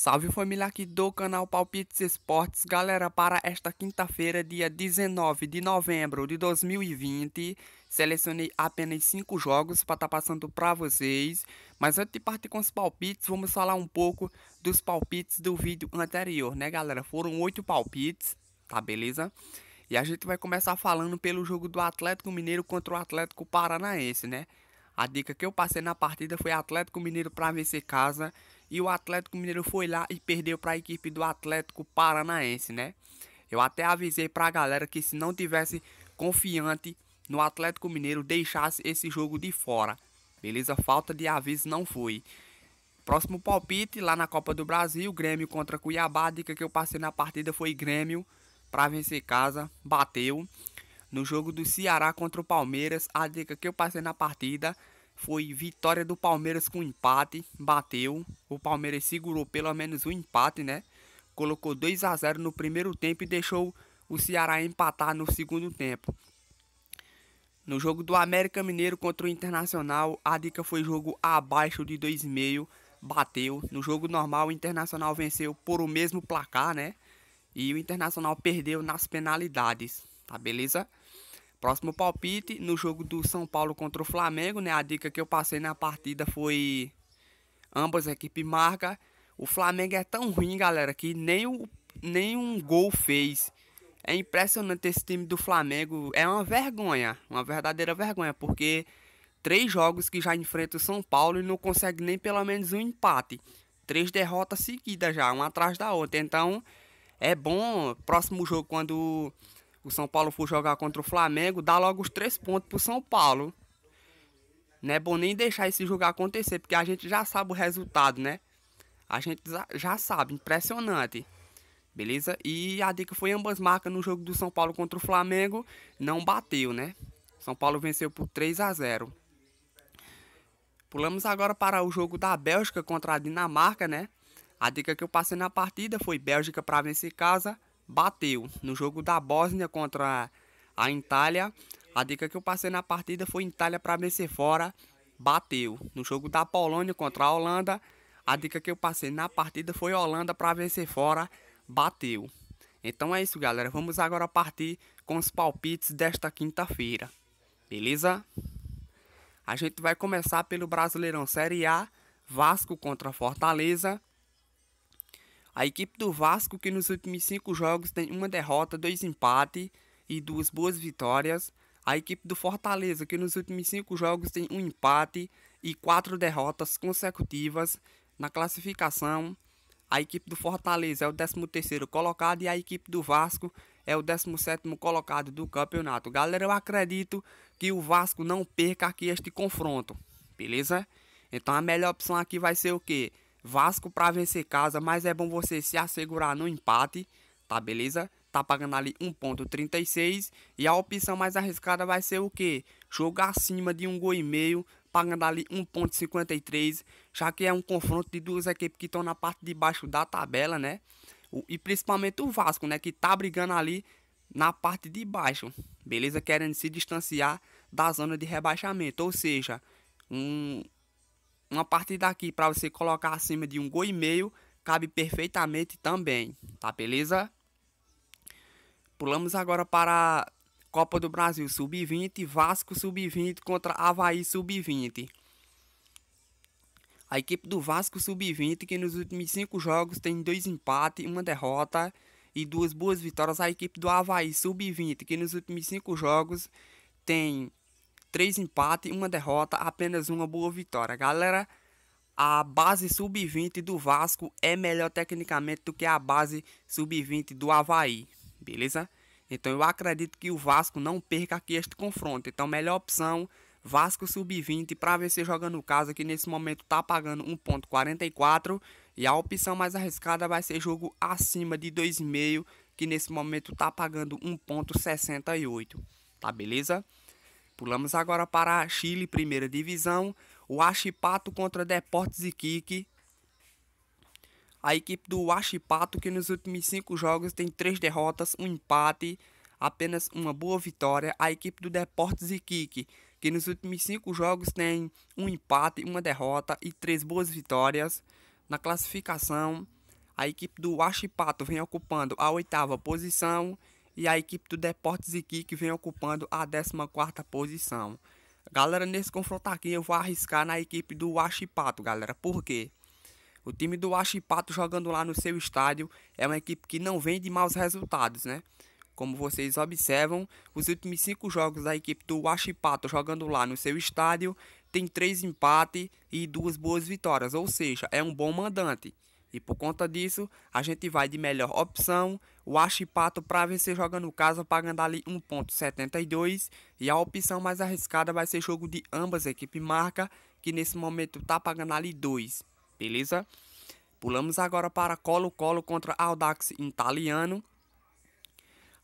Salve família aqui do canal Palpites Esportes, galera, para esta quinta-feira, dia 19 de novembro de 2020, selecionei apenas 5 jogos para estar tá passando para vocês, mas antes de partir com os palpites, vamos falar um pouco dos palpites do vídeo anterior, né galera, foram 8 palpites, tá beleza? E a gente vai começar falando pelo jogo do Atlético Mineiro contra o Atlético Paranaense, né? A dica que eu passei na partida foi Atlético Mineiro para vencer casa e o Atlético Mineiro foi lá e perdeu para a equipe do Atlético Paranaense, né? Eu até avisei para a galera que se não tivesse confiante no Atlético Mineiro, deixasse esse jogo de fora. Beleza? Falta de aviso não foi. Próximo palpite lá na Copa do Brasil, Grêmio contra Cuiabá. A dica que eu passei na partida foi Grêmio para vencer casa, bateu. No jogo do Ceará contra o Palmeiras, a dica que eu passei na partida foi vitória do Palmeiras com empate, bateu. O Palmeiras segurou pelo menos um empate, né? Colocou 2 a 0 no primeiro tempo e deixou o Ceará empatar no segundo tempo. No jogo do América Mineiro contra o Internacional, a dica foi jogo abaixo de 2,5, bateu. No jogo normal, o Internacional venceu por o mesmo placar, né? E o Internacional perdeu nas penalidades, tá beleza? Próximo palpite no jogo do São Paulo contra o Flamengo, né? A dica que eu passei na partida foi ambas equipes marca. O Flamengo é tão ruim, galera, que nem, o, nem um gol fez. É impressionante esse time do Flamengo. É uma vergonha, uma verdadeira vergonha, porque três jogos que já enfrenta o São Paulo e não consegue nem pelo menos um empate. Três derrotas seguidas já, uma atrás da outra. Então, é bom próximo jogo quando o São Paulo for jogar contra o Flamengo, dá logo os três pontos pro São Paulo. Não é bom nem deixar esse jogo acontecer, porque a gente já sabe o resultado, né? A gente já sabe, impressionante. Beleza? E a dica foi ambas marcas no jogo do São Paulo contra o Flamengo, não bateu, né? São Paulo venceu por 3 a 0. Pulamos agora para o jogo da Bélgica contra a Dinamarca, né? A dica que eu passei na partida foi Bélgica para vencer casa, bateu no jogo da Bósnia contra a Itália. A dica que eu passei na partida foi Itália para vencer fora, bateu. No jogo da Polônia contra a Holanda, a dica que eu passei na partida foi Holanda para vencer fora, bateu. Então é isso, galera. Vamos agora partir com os palpites desta quinta-feira. Beleza? A gente vai começar pelo Brasileirão Série A, Vasco contra Fortaleza, a equipe do Vasco, que nos últimos cinco jogos tem uma derrota, dois empates e duas boas vitórias. A equipe do Fortaleza, que nos últimos cinco jogos tem um empate e quatro derrotas consecutivas na classificação. A equipe do Fortaleza é o 13 terceiro colocado e a equipe do Vasco é o 17 sétimo colocado do campeonato. Galera, eu acredito que o Vasco não perca aqui este confronto, beleza? Então a melhor opção aqui vai ser o quê? Vasco para vencer casa, mas é bom você se assegurar no empate, tá beleza? Tá pagando ali 1.36 e a opção mais arriscada vai ser o quê? Jogar acima de um gol e meio, pagando ali 1.53, já que é um confronto de duas equipes que estão na parte de baixo da tabela, né? E principalmente o Vasco, né, que tá brigando ali na parte de baixo, beleza? Querendo se distanciar da zona de rebaixamento, ou seja, um, uma partida aqui para você colocar acima de um gol e meio cabe perfeitamente também, tá beleza? Pulamos agora para Copa do Brasil Sub-20, Vasco Sub-20 contra Havaí Sub-20. A equipe do Vasco Sub-20, que nos últimos cinco jogos tem dois empates, uma derrota e duas boas vitórias. A equipe do Havaí Sub-20, que nos últimos cinco jogos tem três empates, uma derrota, apenas uma boa vitória. Galera, a base sub-20 do Vasco é melhor tecnicamente do que a base sub-20 do Havaí, beleza? Então eu acredito que o Vasco não perca aqui este confronto. Então, melhor opção, Vasco sub-20 para vencer jogando casa, que nesse momento tá pagando 1.44. E a opção mais arriscada vai ser jogo acima de 2,5, que nesse momento tá pagando 1.68. Tá beleza? Pulamos agora para Chile, primeira divisão. O Achipato contra Deportes Iquique. A equipe do Achipato, que nos últimos cinco jogos tem três derrotas, um empate, apenas uma boa vitória. A equipe do Deportes Iquique, que nos últimos cinco jogos tem um empate, uma derrota e três boas vitórias. Na classificação, a equipe do Achipato vem ocupando a oitava posição e a equipe do Deportes Iquique vem ocupando a 14ª posição. Galera, nesse confronto aqui eu vou arriscar na equipe do Huachipato, galera. Por quê? O time do Huachipato jogando lá no seu estádio é uma equipe que não vem de maus resultados, né? Como vocês observam, os últimos cinco jogos da equipe do Huachipato jogando lá no seu estádio tem três empates e duas boas vitórias, ou seja, é um bom mandante. E por conta disso, a gente vai de melhor opção, o Achipato para vencer jogando casa pagando ali 1.72 e a opção mais arriscada vai ser jogo de ambas equipes marca, que nesse momento tá pagando ali 2, beleza? Pulamos agora para Colo-Colo contra Audax Italiano.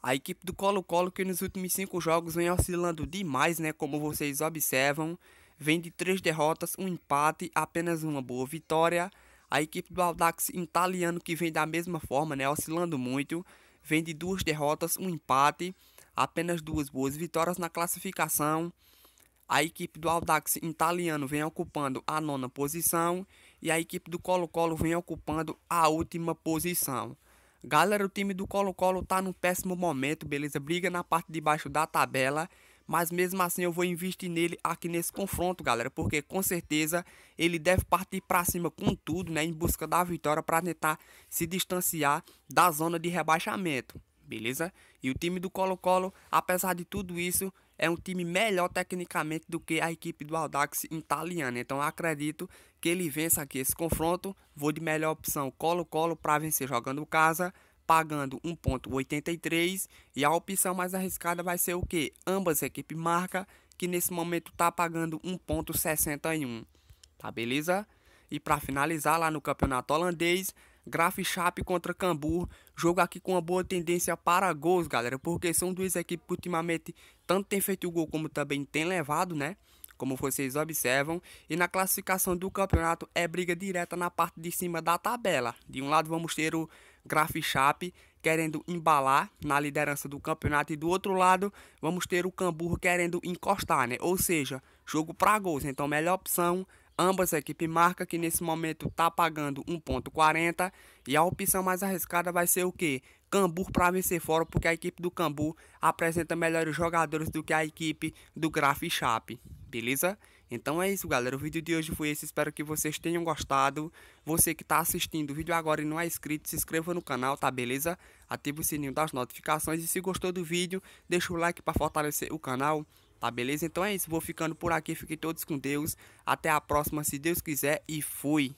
A equipe do Colo-Colo que nos últimos 5 jogos vem oscilando demais, né, como vocês observam, vem de 3 derrotas, um empate, apenas uma boa vitória. A equipe do Audax italiano que vem da mesma forma, né, oscilando muito, vem de duas derrotas, um empate, apenas duas boas vitórias na classificação. A equipe do Audax italiano vem ocupando a nona posição e a equipe do Colo-Colo vem ocupando a última posição. Galera, o time do Colo-Colo está num péssimo momento, beleza? Briga na parte de baixo da tabela mas mesmo assim eu vou investir nele aqui nesse confronto, galera, porque com certeza ele deve partir para cima com tudo, né, em busca da vitória para tentar se distanciar da zona de rebaixamento, beleza? E o time do Colo-Colo, apesar de tudo isso, é um time melhor tecnicamente do que a equipe do Audax italiana. Então acredito que ele vença aqui esse confronto. Vou de melhor opção Colo-Colo para vencer jogando casa pagando 1.83 e a opção mais arriscada vai ser o que? Ambas equipes marca, que nesse momento está pagando 1.61, tá beleza? E para finalizar lá no campeonato holandês, Graf Schaap contra Cambuur jogo aqui com uma boa tendência para gols, galera, porque são duas equipes que ultimamente tanto tem feito gol como também tem levado, né? como vocês observam, e na classificação do campeonato é briga direta na parte de cima da tabela. De um lado vamos ter o Graf Chape querendo embalar na liderança do campeonato e do outro lado vamos ter o Camburro querendo encostar, né? Ou seja, jogo para gols, então melhor opção Ambas a equipe marca que nesse momento está pagando 1.40 e a opção mais arriscada vai ser o quê? Cambur para vencer fora, porque a equipe do Cambur apresenta melhores jogadores do que a equipe do Graf Chape, beleza? Então é isso, galera. O vídeo de hoje foi esse. Espero que vocês tenham gostado. Você que está assistindo o vídeo agora e não é inscrito, se inscreva no canal, tá beleza? Ative o sininho das notificações e se gostou do vídeo, deixa o like para fortalecer o canal, tá beleza? Então é isso. Vou ficando por aqui. Fiquem todos com Deus. Até a próxima, se Deus quiser. E fui!